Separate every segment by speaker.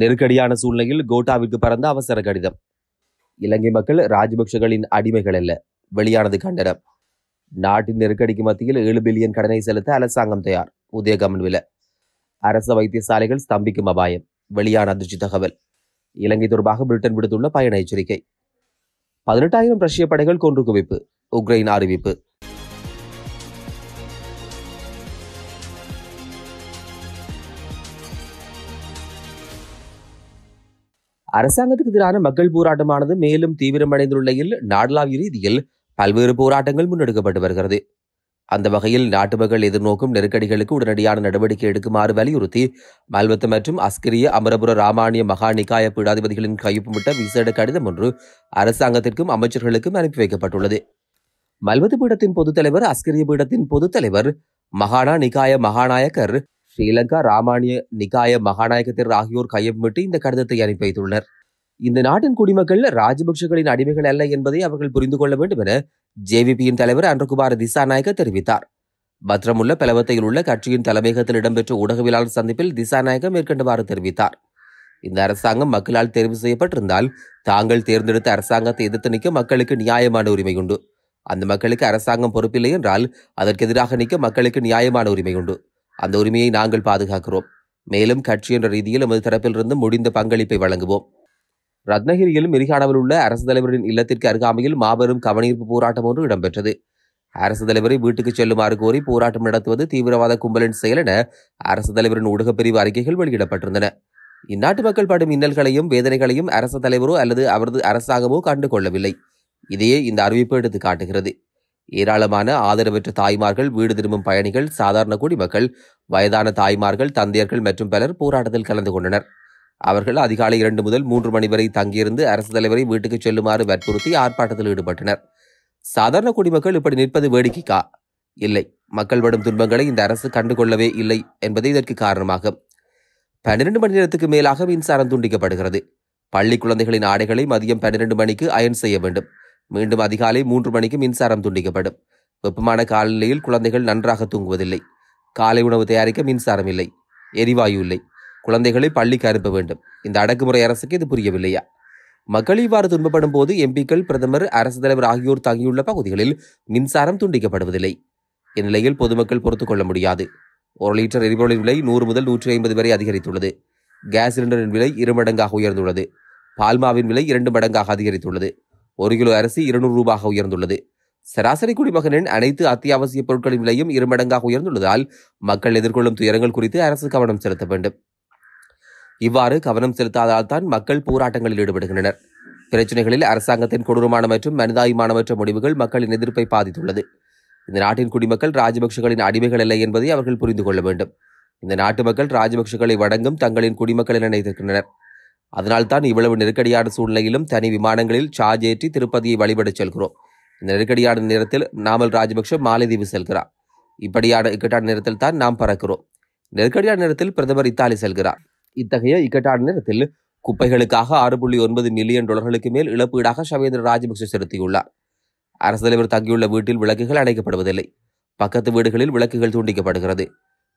Speaker 1: நெருக்கடியான சூழ்நிலையில் கோட்டாவிற்கு பறந்த அவசர கடிதம் இலங்கை மக்கள் ராஜபக்சகளின் அடிமைகள் அல்ல வெளியானது கண்டனம் நாட்டின் நெருக்கடிக்கு மத்தியில் ஏழு பில்லியன் கடனை செலுத்த அரசாங்கம் தயார் உதயகமன் வில அரச வைத்தியசாலைகள் ஸ்தம்பிக்கும் அபாயம் வெளியான அதிர்ச்சி தகவல் இலங்கை தொடர்பாக பிரிட்டன் விடுத்துள்ள பயண எச்சரிக்கை பதினெட்டாயிரம் ரஷ்ய படைகள் கொன்று குவிப்பு உக்ரைன் அறிவிப்பு அரசாங்கத்துக்கு எதிரான மக்கள் போராட்டமானது மேலும் தீவிரமடைந்துள்ள நிலையில் நாடளாவிய ரீதியில் பல்வேறு போராட்டங்கள் முன்னெடுக்கப்பட்டு வருகிறது அந்த வகையில் நாட்டு மக்கள் எதிர்நோக்கும் நெருக்கடிகளுக்கு உடனடியான நடவடிக்கை எடுக்குமாறு வலியுறுத்தி மல்வத்து மற்றும் அஸ்கிரிய அமரபுர ராமானிய மகா நிகாய பீடாதிபதிகளின் கையொப்பமிட்ட விசேட கடிதம் ஒன்று அரசாங்கத்திற்கும் அமைச்சர்களுக்கும் அனுப்பி வைக்கப்பட்டுள்ளது மல்வத்து பீடத்தின் பொதுத்தலைவர் அஸ்கிரிய பீடத்தின் பொதுத்தலைவர் மகானா நிகாய மகாநாயக்கர் ஸ்ரீலங்கா ராமானிய நிகாய மகாநாயகத்தினர் ஆகியோர் கையமிட்டு இந்த கடிதத்தை அனுப்பி வைத்துள்ளனர் இந்த நாட்டின் குடிமக்கள் ராஜபக்சகளின் அடிமைகள் அல்ல என்பதை அவர்கள் புரிந்து கொள்ள வேண்டும் என ஜேவிபியின் தலைவர் அன்றகுமார் திசாநாயக தெரிவித்தார் பத்ரமுள்ள பலவத்தையில் உள்ள கட்சியின் தலைமையகத்தில் இடம்பெற்ற ஊடகவியலாளர் சந்திப்பில் திசாநாயகம் மேற்கண்டுமாறு தெரிவித்தார் இந்த அரசாங்கம் மக்களால் தேர்வு செய்யப்பட்டிருந்தால் தாங்கள் தேர்ந்தெடுத்த அரசாங்கத்தை எதிர்த்து நிற்க மக்களுக்கு நியாயமான உரிமை உண்டு அந்த மக்களுக்கு அரசாங்கம் பொறுப்பில்லை என்றால் அதற்கு எதிராக நிற்க மக்களுக்கு நியாயமான உரிமை உண்டு அந்த உரிமையை நாங்கள் பாதுகாக்கிறோம் மேலும் கட்சி என்ற ரீதியில் எமது தரப்பிலிருந்து முடிந்த பங்களிப்பை வழங்குவோம் ரத்னகிரியிலும் மிரிகானவில் உள்ள அரசு தலைவரின் இல்லத்திற்கு அருகாமையில் மாபெரும் கவனிப்பு போராட்டம் ஒன்று இடம்பெற்றது அரசு தலைவரை வீட்டுக்கு செல்லுமாறு கோரி போராட்டம் நடத்துவது தீவிரவாத கும்பலின் செயல் என அரசு தலைவரின் ஊடகப்பிரிவு அறிக்கைகள் வெளியிடப்பட்டிருந்தன இந்நாட்டு மக்கள் படும் இன்னல்களையும் வேதனைகளையும் அரசு தலைவரோ அல்லது அவரது அரசாங்கமோ கண்டு கொள்ளவில்லை இதையே இந்த அறிவிப்பு எடுத்து காட்டுகிறது ஏராளமான ஆதரவற்ற தாய்மார்கள் வீடு திரும்பும் பயணிகள் சாதாரண குடிமக்கள் வயதான தாய்மார்கள் தந்தையர்கள் மற்றும் பலர் போராட்டத்தில் கலந்து கொண்டனர் அவர்கள் அதிகாலை இரண்டு முதல் மூன்று மணி வரை தங்கியிருந்து அரசு தலைவரை வீட்டுக்கு செல்லுமாறு வற்புறுத்தி ஆர்ப்பாட்டத்தில் ஈடுபட்டனர் சாதாரண குடிமக்கள் இப்படி நிற்பது வேடிக்கைக்கா இல்லை மக்கள் படும் துன்பங்களை இந்த அரசு கண்டுகொள்ளவே இல்லை என்பதே இதற்கு காரணமாகும் பன்னிரண்டு மணி நேரத்துக்கு மேலாக மின்சாரம் துண்டிக்கப்படுகிறது பள்ளி குழந்தைகளின் ஆடைகளை மதியம் பன்னிரண்டு மணிக்கு அயன் செய்ய வேண்டும் மீண்டும் அதிகாலை மூன்று மணிக்கு மின்சாரம் துண்டிக்கப்படும் வெப்பமான காலநிலையில் குழந்தைகள் நன்றாக தூங்குவதில்லை காலை உணவு தயாரிக்க மின்சாரம் இல்லை எரிவாயு இல்லை குழந்தைகளை பள்ளிக்கு அனுப்ப வேண்டும் இந்த அடக்குமுறை அரசுக்கு இது புரியவில்லையா மக்கள் இவ்வாறு துன்பப்படும் போது எம்பிக்கள் பிரதமர் அரசு தலைவர் ஆகியோர் தங்கியுள்ள பகுதிகளில் மின்சாரம் துண்டிக்கப்படுவதில்லை இந்நிலையில் பொதுமக்கள் பொறுத்துக்கொள்ள கொள்ள முடியாது ஒரு லிட்டர் எரிபொருளின் விலை நூறு முதல் நூற்றி ஐம்பது வரை அதிகரித்துள்ளது கேஸ் சிலிண்டரின் விலை இரு மடங்காக உயர்ந்துள்ளது பால்மாவின் விலை இரண்டு மடங்காக அதிகரித்துள்ளது ஒரு கிலோ அரிசி இருநூறு ரூபாக உயர்ந்துள்ளது சராசரி குடிமகனின் அனைத்து அத்தியாவசிய பொருட்களின் விலையும் இருமடங்காக உயர்ந்துள்ளதால் மக்கள் எதிர்கொள்ளும் துயரங்கள் குறித்து அரசு கவனம் செலுத்த வேண்டும் இவ்வாறு கவனம் செலுத்தாதால் தான் மக்கள் போராட்டங்களில் ஈடுபடுகின்றனர் பிரச்சனைகளில் அரசாங்கத்தின் கொடூரமான மற்றும் மனிதாயுமானமற்ற முடிவுகள் மக்களின் எதிர்ப்பை பாதித்துள்ளது இந்த நாட்டின் குடிமக்கள் ராஜபக்சகளின் அடிமைகள் இல்லை என்பதை அவர்கள் புரிந்து கொள்ள வேண்டும் இந்த நாட்டு மக்கள் ராஜபக்சகளை வணங்கும் தங்களின் குடிமக்கள் என நினைத்திருக்கின்றனர் அதனால்தான் இவ்வளவு நெருக்கடியான சூழ்நிலையிலும் தனி விமானங்களில் சார்ஜ் ஏற்றி திருப்பதியை வழிபடச் செல்கிறோம் இந்த நெருக்கடியான நேரத்தில் நாமல் ராஜபக்ஷ மாலைதீவு செல்கிறார் இப்படியான இக்கட்டான நேரத்தில் தான் நாம் பறக்கிறோம் நெருக்கடியான நேரத்தில் பிரதமர் இத்தாலி செல்கிறார் இத்தகைய இக்கட்டான நேரத்தில் குப்பைகளுக்காக ஆறு புள்ளி ஒன்பது மில்லியன் டாலர்களுக்கு மேல் இழப்பீடாக ஷவேந்திர ராஜபக்ஷ செலுத்தியுள்ளார் அரசு தலைவர் தங்கியுள்ள வீட்டில் விளக்குகள் அணைக்கப்படுவதில்லை பக்கத்து வீடுகளில் விளக்குகள் துண்டிக்கப்படுகிறது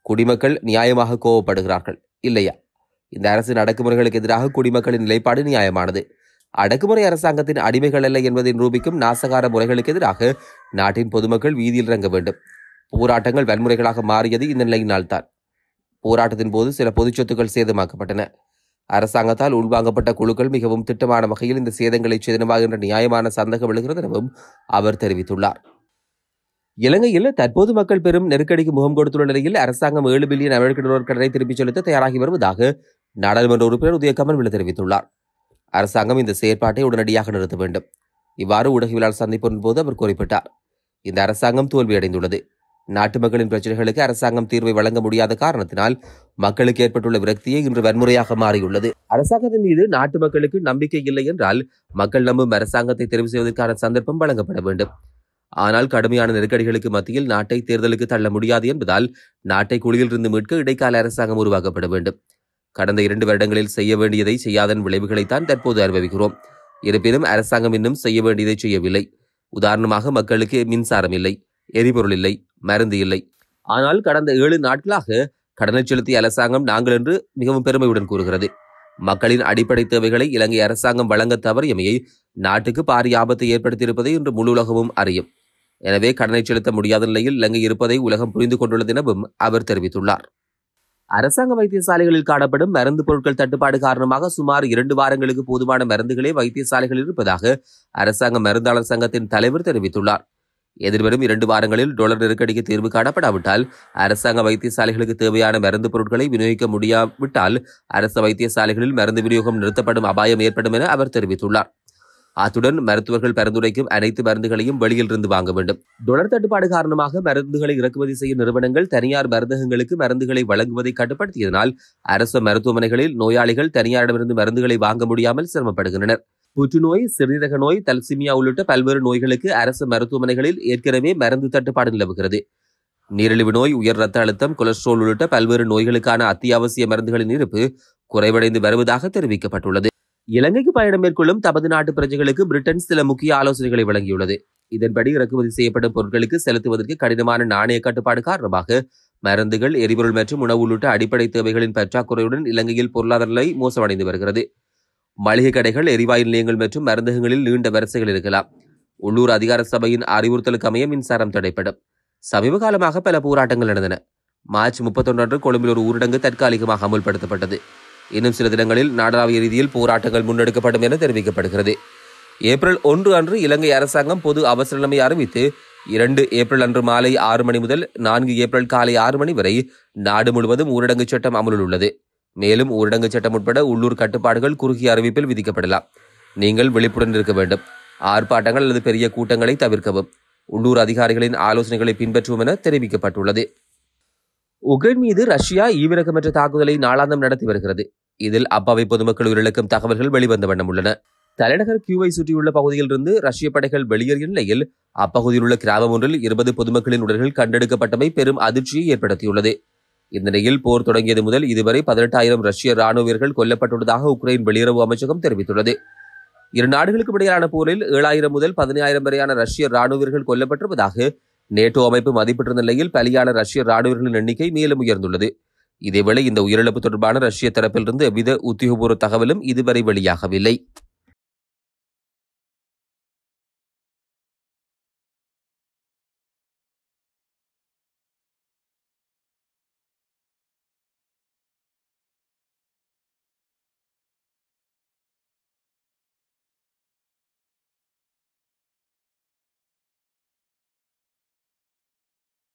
Speaker 1: குடிமக்கள் நியாயமாக கோவப்படுகிறார்கள் இல்லையா இந்த அரசின் அடக்குமுறைகளுக்கு எதிராக குடிமக்களின் நிலைப்பாடு நியாயமானது அடக்குமுறை அரசாங்கத்தின் அடிமைகள் அல்ல என்பதை நிரூபிக்கும் நாசகார முறைகளுக்கு எதிராக நாட்டின் பொதுமக்கள் வீதியில் இறங்க வேண்டும் போராட்டங்கள் வன்முறைகளாக மாறியது இந்த நிலையினால்தான் போராட்டத்தின் போது சில பொது சொத்துக்கள் சேதமாக்கப்பட்டன அரசாங்கத்தால் உள்வாங்கப்பட்ட குழுக்கள் மிகவும் திட்டமான வகையில் இந்த சேதங்களை சேதனமாகின்ற நியாயமான சந்தகம் விழுகிறது எனவும் அவர் தெரிவித்துள்ளார் இலங்கையில் தற்போது மக்கள் பெரும் நெருக்கடிக்கு முகம் கொடுத்துள்ள நிலையில் அரசாங்கம் ஏழு பில்லியன் அமெரிக்க டாலர் கடனை திருப்பிச் செலுத்த தயாராகி வருவதாக நாடாளுமன்ற உறுப்பினர் உதயகமன்வில் தெரிவித்துள்ளார் அரசாங்கம் இந்த செயற்பாட்டை உடனடியாக நிறுத்த வேண்டும் இவ்வாறு ஊடகவியலாளர் சந்திப்பின் போது அவர் குறிப்பிட்டார் இந்த அரசாங்கம் தோல்வியடைந்துள்ளது நாட்டு மக்களின் பிரச்சனைகளுக்கு அரசாங்கம் தீர்வை வழங்க முடியாத காரணத்தினால் மக்களுக்கு ஏற்பட்டுள்ள விரக்தியே இன்று வன்முறையாக மாறியுள்ளது அரசாங்கத்தின் மீது நாட்டு மக்களுக்கு நம்பிக்கை இல்லை என்றால் மக்கள் நம்பும் அரசாங்கத்தை தெரிவு செய்வதற்கான சந்தர்ப்பம் வழங்கப்பட வேண்டும் ஆனால் கடுமையான நெருக்கடிகளுக்கு மத்தியில் நாட்டை தேர்தலுக்கு தள்ள முடியாது என்பதால் நாட்டை குழியில் இருந்து மீட்க இடைக்கால அரசாங்கம் உருவாக்கப்பட வேண்டும் கடந்த இரண்டு வருடங்களில் செய்ய வேண்டியதை செய்யாதன் விளைவுகளைத்தான் தற்போது அனுபவிக்கிறோம் இருப்பினும் அரசாங்கம் இன்னும் செய்ய வேண்டியதை செய்யவில்லை உதாரணமாக மக்களுக்கு மின்சாரம் இல்லை எரிபொருள் இல்லை மருந்து இல்லை ஆனால் கடந்த ஏழு நாட்களாக கடனை செலுத்திய அரசாங்கம் நாங்கள் என்று மிகவும் பெருமையுடன் கூறுகிறது மக்களின் அடிப்படை தேவைகளை இலங்கை அரசாங்கம் வழங்க தவறியமையை நாட்டுக்கு பாரிய ஆபத்தை ஏற்படுத்தியிருப்பதை இன்று முழு உலகமும் அறியும் எனவே கடனை செலுத்த முடியாத நிலையில் இலங்கை இருப்பதை உலகம் புரிந்து கொண்டுள்ளது எனவும் அவர் தெரிவித்துள்ளார் அரசாங்க வைத்தியசாலைகளில் காணப்படும் மருந்து பொருட்கள் தட்டுப்பாடு காரணமாக சுமார் இரண்டு வாரங்களுக்கு போதுமான மருந்துகளே வைத்தியசாலைகளில் இருப்பதாக அரசாங்க மருந்தாளர் சங்கத்தின் தலைவர் தெரிவித்துள்ளார் எதிர்வரும் இரண்டு வாரங்களில் டொலர் நெருக்கடிக்கு தீர்வு காணப்படாவிட்டால் அரசாங்க வைத்தியசாலைகளுக்கு தேவையான மருந்து பொருட்களை விநியோகிக்க முடியாவிட்டால் அரசு வைத்தியசாலைகளில் மருந்து விநியோகம் நிறுத்தப்படும் அபாயம் ஏற்படும் என அவர் தெரிவித்துள்ளார் அத்துடன் மருத்துவர்கள் பரிந்துரைக்கும் அனைத்து மருந்துகளையும் வெளியில் இருந்து வாங்க வேண்டும் தொடர் தட்டுப்பாடு காரணமாக மருந்துகளை இறக்குமதி செய்யும் நிறுவனங்கள் தனியார் மருந்தகங்களுக்கு மருந்துகளை வழங்குவதை கட்டுப்படுத்தியதனால் அரசு மருத்துவமனைகளில் நோயாளிகள் தனியாரிடமிருந்து மருந்துகளை வாங்க முடியாமல் சிரமப்படுகின்றனர் புற்றுநோய் சிறுநீரக நோய் தல்சிமியா உள்ளிட்ட பல்வேறு நோய்களுக்கு அரசு மருத்துவமனைகளில் ஏற்கனவே மருந்து தட்டுப்பாடு நிலவுகிறது நீரிழிவு நோய் உயர் ரத்த அழுத்தம் கொலஸ்ட்ரால் உள்ளிட்ட பல்வேறு நோய்களுக்கான அத்தியாவசிய மருந்துகளின் இருப்பு குறைவடைந்து வருவதாக தெரிவிக்கப்பட்டுள்ளது இலங்கைக்கு பயணம் மேற்கொள்ளும் தமது நாட்டு பிரஜைகளுக்கு பிரிட்டன் சில முக்கிய ஆலோசனைகளை வழங்கியுள்ளது இதன்படி இறக்குமதி செய்யப்படும் பொருட்களுக்கு செலுத்துவதற்கு கடினமான நாணய கட்டுப்பாடு காரணமாக மருந்துகள் எரிபொருள் மற்றும் உணவு உள்ளிட்ட அடிப்படை தேவைகளின் பற்றாக்குறையுடன் இலங்கையில் பொருளாதார நிலை மோசமடைந்து வருகிறது மளிகை கடைகள் எரிவாயு நிலையங்கள் மற்றும் மருந்தகங்களில் நீண்ட வரிசைகள் இருக்கலாம் உள்ளூர் அதிகார சபையின் அறிவுறுத்தலுக்கு அமைய மின்சாரம் தடைப்படும் சமீப காலமாக பல போராட்டங்கள் நடந்தன மார்ச் முப்பத்தொன்று கொழும்பில் ஒரு ஊரடங்கு தற்காலிகமாக அமுல்படுத்தப்பட்டது இன்னும் சில தினங்களில் நாடாவிய ரீதியில் போராட்டங்கள் முன்னெடுக்கப்படும் என தெரிவிக்கப்படுகிறது ஏப்ரல் ஒன்று அன்று இலங்கை அரசாங்கம் பொது அவசர நிலைமை அறிவித்து இரண்டு ஏப்ரல் அன்று மாலை ஆறு மணி முதல் நான்கு ஏப்ரல் காலை ஆறு மணி வரை நாடு முழுவதும் ஊரடங்கு சட்டம் அமலில் உள்ளது மேலும் ஊரடங்கு சட்டம் உட்பட உள்ளூர் கட்டுப்பாடுகள் குறுகிய அறிவிப்பில் விதிக்கப்படலாம் நீங்கள் விழிப்புடன் இருக்க வேண்டும் ஆர்ப்பாட்டங்கள் அல்லது பெரிய கூட்டங்களை தவிர்க்கவும் உள்ளூர் அதிகாரிகளின் ஆலோசனைகளை பின்பற்றுவோம் என தெரிவிக்கப்பட்டுள்ளது உக்ரைன் மீது ரஷ்யா ஈவிரகமற்ற தாக்குதலை நாளாந்தம் நடத்தி வருகிறது இதில் அப்பாவி பொதுமக்கள் உயிரிழக்கும் தகவல்கள் வெளிவந்த வண்ணம் உள்ளன தலைநகர் கியூவை சுற்றியுள்ள பகுதியிலிருந்து ரஷ்ய படைகள் வெளியேறிய நிலையில் அப்பகுதியில் உள்ள கிராமம் ஒன்றில் இருபது பொதுமக்களின் உடல்கள் கண்டெடுக்கப்பட்டமை பெரும் அதிர்ச்சியை ஏற்படுத்தியுள்ளது இந்த நிலையில் போர் தொடங்கியது முதல் இதுவரை பதினெட்டாயிரம் ரஷ்ய ராணுவ வீரர்கள் கொல்லப்பட்டுள்ளதாக உக்ரைன் வெளியுறவு அமைச்சகம் தெரிவித்துள்ளது இரு நாடுகளுக்கு இடையிலான போரில் ஏழாயிரம் முதல் பதினாயிரம் வரையான ரஷ்ய ராணுவ வீரர்கள் கொல்லப்பட்டிருப்பதாக நேட்டோ அமைப்பு மதிப்பிட்டிருந்த நிலையில் பலியான ரஷ்ய ராணுவர்களின் எண்ணிக்கை மேலும் உயர்ந்துள்ளது இதேவேளை இந்த உயிரிழப்பு தொடர்பான ரஷ்ய தரப்பிலிருந்து எவ்வித உத்தியோகபூர்வ தகவலும் இதுவரை வெளியாகவில்லை